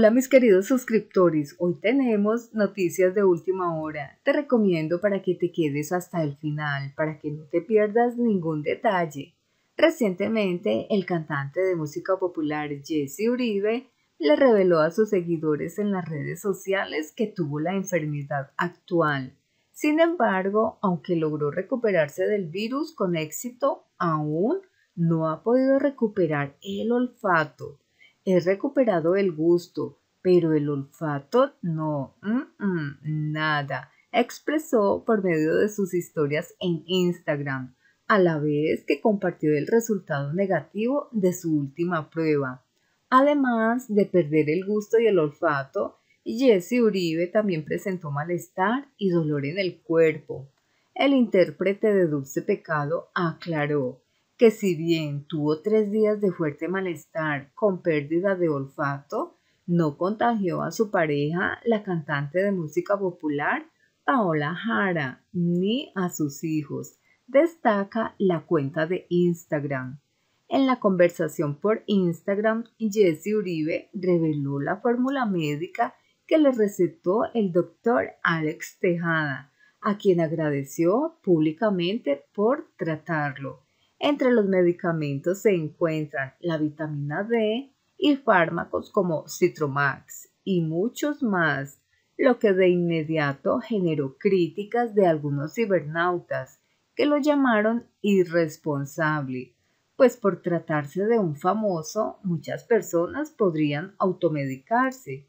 Hola mis queridos suscriptores, hoy tenemos noticias de última hora. Te recomiendo para que te quedes hasta el final, para que no te pierdas ningún detalle. Recientemente, el cantante de música popular Jesse Uribe le reveló a sus seguidores en las redes sociales que tuvo la enfermedad actual. Sin embargo, aunque logró recuperarse del virus con éxito, aún no ha podido recuperar el olfato. He recuperado el gusto, pero el olfato no, nada, expresó por medio de sus historias en Instagram, a la vez que compartió el resultado negativo de su última prueba. Además de perder el gusto y el olfato, Jesse Uribe también presentó malestar y dolor en el cuerpo. El intérprete de Dulce Pecado aclaró que si bien tuvo tres días de fuerte malestar con pérdida de olfato, no contagió a su pareja, la cantante de música popular Paola Jara, ni a sus hijos, destaca la cuenta de Instagram. En la conversación por Instagram, Jesse Uribe reveló la fórmula médica que le recetó el doctor Alex Tejada, a quien agradeció públicamente por tratarlo. Entre los medicamentos se encuentran la vitamina D y fármacos como Citromax y muchos más, lo que de inmediato generó críticas de algunos cibernautas que lo llamaron irresponsable, pues por tratarse de un famoso muchas personas podrían automedicarse.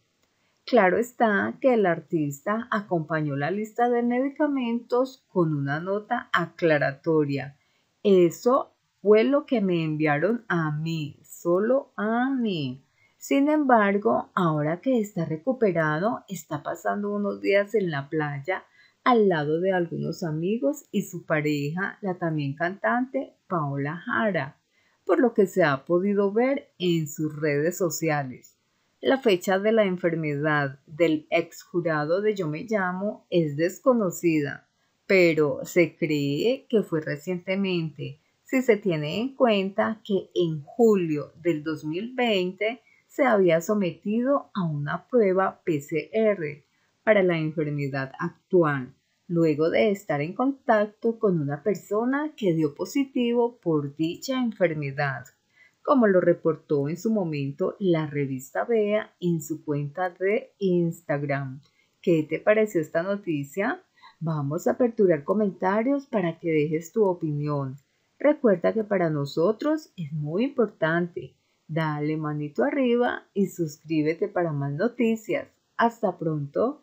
Claro está que el artista acompañó la lista de medicamentos con una nota aclaratoria eso fue lo que me enviaron a mí, solo a mí. Sin embargo, ahora que está recuperado, está pasando unos días en la playa al lado de algunos amigos y su pareja, la también cantante Paola Jara, por lo que se ha podido ver en sus redes sociales. La fecha de la enfermedad del ex jurado de Yo Me Llamo es desconocida, pero se cree que fue recientemente, si se tiene en cuenta que en julio del 2020 se había sometido a una prueba PCR para la enfermedad actual, luego de estar en contacto con una persona que dio positivo por dicha enfermedad, como lo reportó en su momento la revista Bea en su cuenta de Instagram. ¿Qué te pareció esta noticia? Vamos a aperturar comentarios para que dejes tu opinión. Recuerda que para nosotros es muy importante. Dale manito arriba y suscríbete para más noticias. Hasta pronto.